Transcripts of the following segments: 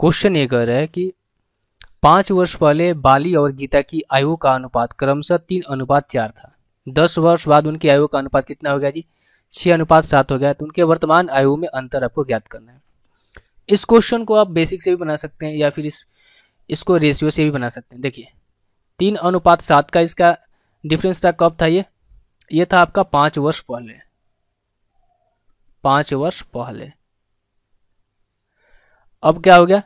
question ये कह रहा है कि पाँच वर्ष पहले बाली और गीता की आयु का अनुपात क्रमशः तीन अनुपात चार था दस वर्ष बाद उनकी आयु का अनुपात कितना हो गया जी छः अनुपात सात हो गया तो उनके वर्तमान आयु में अंतर आपको ज्ञात करना है इस क्वेश्चन को आप बेसिक से भी बना सकते हैं या फिर इस इसको रेशियो से भी बना सकते हैं देखिए तीन अनुपात सात का इसका डिफरेंस था कब था ये ये था आपका पाँच वर्ष पहले पाँच वर्ष पहले अब क्या हो गया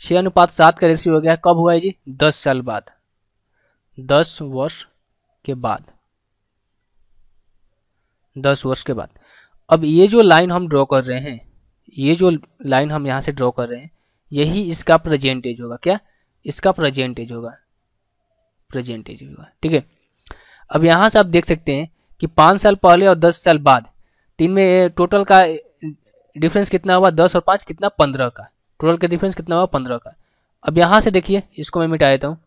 छः अनुपात सात का रेशियो हो गया कब हुआ है जी दस साल बाद दस वर्ष के बाद दस वर्ष के बाद अब ये जो लाइन हम ड्रॉ कर रहे हैं ये जो लाइन हम यहाँ से ड्रॉ कर रहे हैं यही इसका प्रेजेंट एज होगा क्या इसका प्रेजेंट एज होगा प्रेजेंट एज होगा ठीक है अब यहाँ से आप देख सकते हैं कि पाँच साल पहले और दस साल बाद तीन में टोटल का डिफरेंस कितना हुआ दस और पाँच कितना पंद्रह का टोटल का डिफरेंस कितना हुआ पंद्रह का अब यहाँ से देखिए इसको मैं मिटा देता हूँ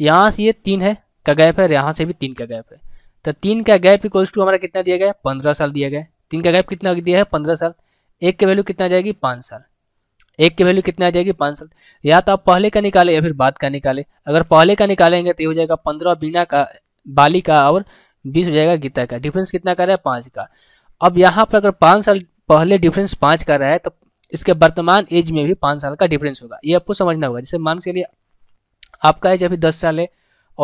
यहाँ से ये तीन है का गैप है और यहाँ से भी तीन का गैप है तो तीन का गैप इक्वल्स टू हमारा कितना दिया गया है पंद्रह साल दिया गया तीन का गैप कितना दिया है पंद्रह साल एक की वैल्यू कितना आ जाएगी पाँच साल एक की वैल्यू कितना आ जाएगी पाँच साल या तो आप पहले का निकालें या फिर बाद का निकालें अगर पहले का निकालेंगे तो ये हो जाएगा पंद्रह बीना का बाली का और बीस हो जाएगा गीता का डिफरेंस कितना का रहा है पाँच का अब यहाँ पर अगर पाँच साल पहले डिफरेंस पाँच का रहा है तो इसके वर्तमान एज में भी पाँच साल का डिफरेंस होगा ये आपको समझना होगा जैसे मान के लिए आपका एज अभी दस साल है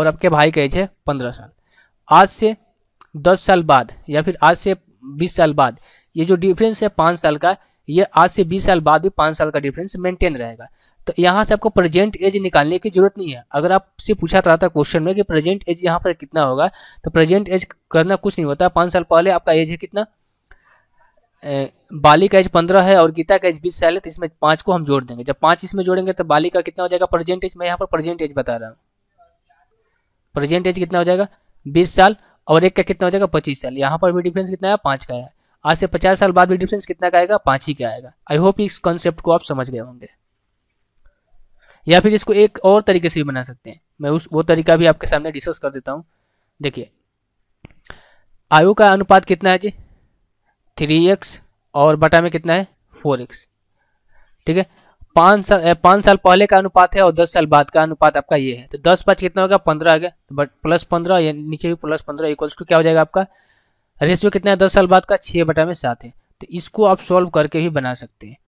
और आपके भाई का एज है पंद्रह साल आज से दस साल बाद या फिर आज से बीस साल बाद ये जो डिफरेंस है पाँच साल का ये आज से बीस साल बाद भी पाँच साल का डिफरेंस मेंटेन रहेगा तो यहाँ से आपको प्रेजेंट एज निकालने की जरूरत नहीं है अगर आपसे पूछा रहा था क्वेश्चन में कि प्रेजेंट एज यहाँ पर कितना होगा तो प्रेजेंट एज करना कुछ नहीं होता पाँच साल पहले आपका एज है कितना बाली का एज पंद्रह है और गीता का एज बीस साल है तो इसमें पाँच को हम जोड़ देंगे जब पाँच इसमें जोड़ेंगे तो बाली का कितना हो जाएगा एज मैं यहाँ पर एज बता रहा हूँ एज कितना हो जाएगा बीस साल और एक का कितना हो जाएगा पच्चीस साल यहाँ पर भी डिफरेंस कितना है पाँच का है आज से पचास साल बाद भी डिफरेंस कितना का आएगा पाँच ही का आएगा आई होप इस कॉन्सेप्ट को आप समझ गए होंगे या फिर इसको एक और तरीके से भी बना सकते हैं मैं उस वो तरीका भी आपके सामने डिस्कस कर देता हूँ देखिए आयु का अनुपात कितना है जी थ्री एक्स और बटा में कितना है फोर एक्स ठीक है पाँच साल पाँच साल पहले का अनुपात है और दस साल बाद का अनुपात आपका ये है तो दस पाँच कितना होगा पंद्रह आ गया तो बट प्लस पंद्रह या नीचे भी प्लस पंद्रह इक्वल्स टू क्या हो जाएगा आपका रेशियो कितना है दस साल बाद का छः बटा में सात है तो इसको आप सॉल्व करके भी बना सकते हैं